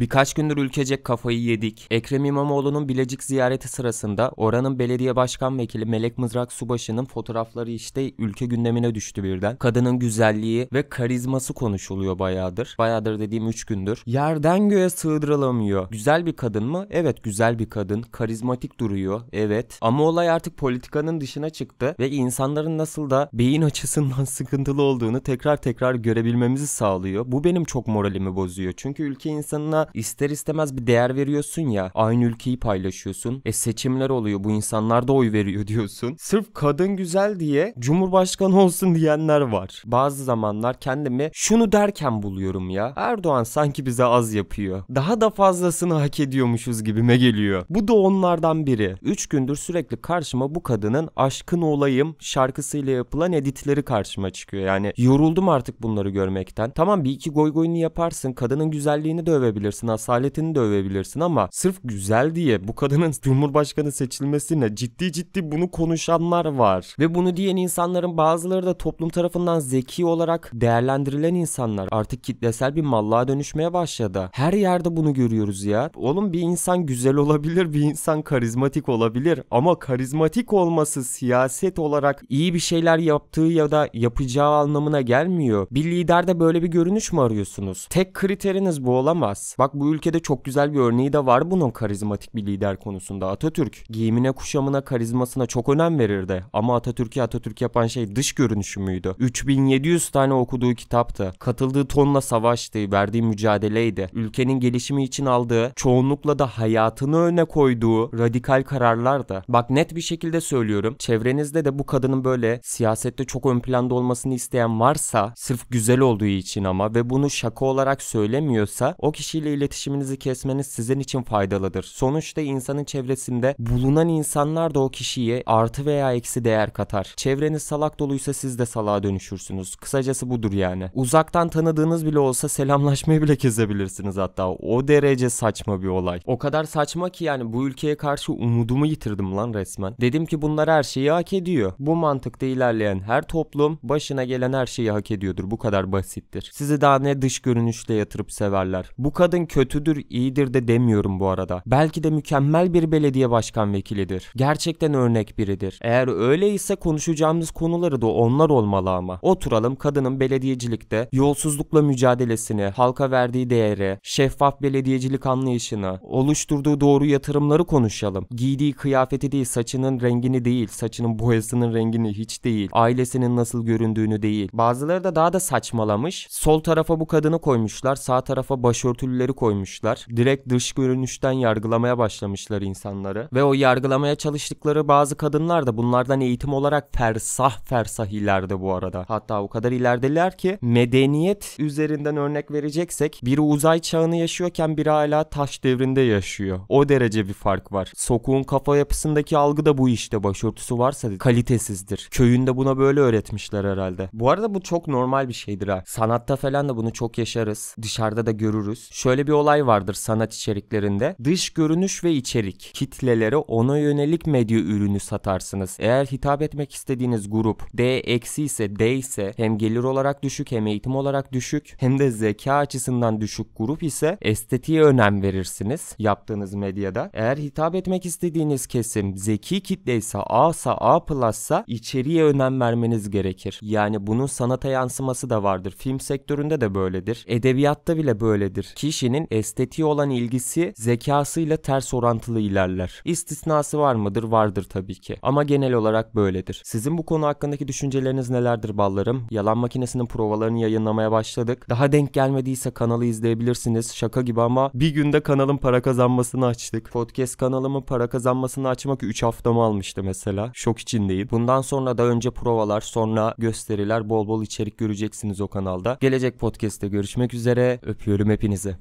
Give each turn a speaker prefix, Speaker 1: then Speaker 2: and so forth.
Speaker 1: Birkaç gündür ülkecek kafayı yedik. Ekrem İmamoğlu'nun Bilecik ziyareti sırasında oranın belediye başkan vekili Melek Mızrak Subaşı'nın fotoğrafları işte ülke gündemine düştü birden. Kadının güzelliği ve karizması konuşuluyor bayağıdır. Bayağıdır dediğim 3 gündür. Yerden göğe sığdırılamıyor. Güzel bir kadın mı? Evet güzel bir kadın. Karizmatik duruyor. Evet. Ama olay artık politikanın dışına çıktı ve insanların nasıl da beyin açısından sıkıntılı olduğunu tekrar tekrar görebilmemizi sağlıyor. Bu benim çok moralimi bozuyor. Çünkü ülke insanına ister istemez bir değer veriyorsun ya. Aynı ülkeyi paylaşıyorsun. E seçimler oluyor bu insanlar da oy veriyor diyorsun. Sırf kadın güzel diye cumhurbaşkanı olsun diyenler var. Bazı zamanlar kendimi şunu derken buluyorum ya. Erdoğan sanki bize az yapıyor. Daha da fazlasını hak ediyormuşuz gibime geliyor. Bu da onlardan biri. 3 gündür sürekli karşıma bu kadının aşkın olayım şarkısıyla yapılan editleri karşıma çıkıyor. Yani yoruldum artık bunları görmekten. Tamam bir iki goy goyunu yaparsın. Kadının güzelliğini de övebilirsin övebilirsin, asaletini de övebilirsin ama sırf güzel diye bu kadının cumhurbaşkanı seçilmesine ciddi ciddi bunu konuşanlar var. Ve bunu diyen insanların bazıları da toplum tarafından zeki olarak değerlendirilen insanlar. Artık kitlesel bir mallığa dönüşmeye başladı. Her yerde bunu görüyoruz ya. Oğlum bir insan güzel olabilir, bir insan karizmatik olabilir ama karizmatik olması siyaset olarak iyi bir şeyler yaptığı ya da yapacağı anlamına gelmiyor. Bir liderde böyle bir görünüş mü arıyorsunuz? Tek kriteriniz bu olamaz. Bak bu ülkede çok güzel bir örneği de var bunun karizmatik bir lider konusunda. Atatürk giyimine, kuşamına, karizmasına çok önem verirdi. Ama Atatürk'ü Atatürk yapan şey dış görünüşü müydü? 3700 tane okuduğu kitaptı. Katıldığı tonla savaştı, verdiği mücadeleydi. Ülkenin gelişimi için aldığı, çoğunlukla da hayatını öne koyduğu radikal kararlardı. Bak net bir şekilde söylüyorum. Çevrenizde de bu kadının böyle siyasette çok ön planda olmasını isteyen varsa sırf güzel olduğu için ama ve bunu şaka olarak söylemiyorsa o kişiyle çevreyle iletişiminizi kesmeniz sizin için faydalıdır. Sonuçta insanın çevresinde bulunan insanlar da o kişiye artı veya eksi değer katar. Çevreniz salak doluysa siz de salağa dönüşürsünüz. Kısacası budur yani. Uzaktan tanıdığınız bile olsa selamlaşmayı bile kezebilirsiniz hatta. O derece saçma bir olay. O kadar saçma ki yani bu ülkeye karşı umudumu yitirdim lan resmen. Dedim ki bunlar her şeyi hak ediyor. Bu mantıkta ilerleyen her toplum başına gelen her şeyi hak ediyordur. Bu kadar basittir. Sizi daha ne dış görünüşle yatırıp severler. Bu kadın kadın kötüdür, iyidir de demiyorum bu arada. Belki de mükemmel bir belediye başkan vekilidir. Gerçekten örnek biridir. Eğer öyleyse konuşacağımız konuları da onlar olmalı ama. Oturalım kadının belediyecilikte yolsuzlukla mücadelesini, halka verdiği değeri, şeffaf belediyecilik anlayışını, oluşturduğu doğru yatırımları konuşalım. Giydiği kıyafeti değil, saçının rengini değil, saçının boyasının rengini hiç değil, ailesinin nasıl göründüğünü değil. Bazıları da daha da saçmalamış. Sol tarafa bu kadını koymuşlar, sağ tarafa başörtülüleri temelleri koymuşlar. Direkt dış görünüşten yargılamaya başlamışlar insanları. Ve o yargılamaya çalıştıkları bazı kadınlar da bunlardan eğitim olarak fersah fersah ileride bu arada. Hatta o kadar ilerdiler ki medeniyet üzerinden örnek vereceksek biri uzay çağını yaşıyorken biri hala taş devrinde yaşıyor. O derece bir fark var. Sokuğun kafa yapısındaki algı da bu işte başörtüsü varsa kalitesizdir. Köyünde buna böyle öğretmişler herhalde. Bu arada bu çok normal bir şeydir ha. Sanatta falan da bunu çok yaşarız. Dışarıda da görürüz. Şöyle şöyle bir olay vardır sanat içeriklerinde. Dış görünüş ve içerik. Kitlelere ona yönelik medya ürünü satarsınız. Eğer hitap etmek istediğiniz grup D eksi ise D ise hem gelir olarak düşük hem eğitim olarak düşük hem de zeka açısından düşük grup ise estetiğe önem verirsiniz yaptığınız medyada. Eğer hitap etmek istediğiniz kesim zeki kitle ise A ise A plussa içeriğe önem vermeniz gerekir. Yani bunun sanata yansıması da vardır. Film sektöründe de böyledir. Edebiyatta bile böyledir. Kişi kişinin estetiğe olan ilgisi zekasıyla ters orantılı ilerler. İstisnası var mıdır? Vardır tabii ki. Ama genel olarak böyledir. Sizin bu konu hakkındaki düşünceleriniz nelerdir ballarım? Yalan makinesinin provalarını yayınlamaya başladık. Daha denk gelmediyse kanalı izleyebilirsiniz. Şaka gibi ama bir günde kanalın para kazanmasını açtık. Podcast kanalımın para kazanmasını açmak 3 haftamı almıştı mesela. Şok içindeyim. Bundan sonra da önce provalar sonra gösteriler bol bol içerik göreceksiniz o kanalda. Gelecek podcast'te görüşmek üzere. Öpüyorum hepinizi.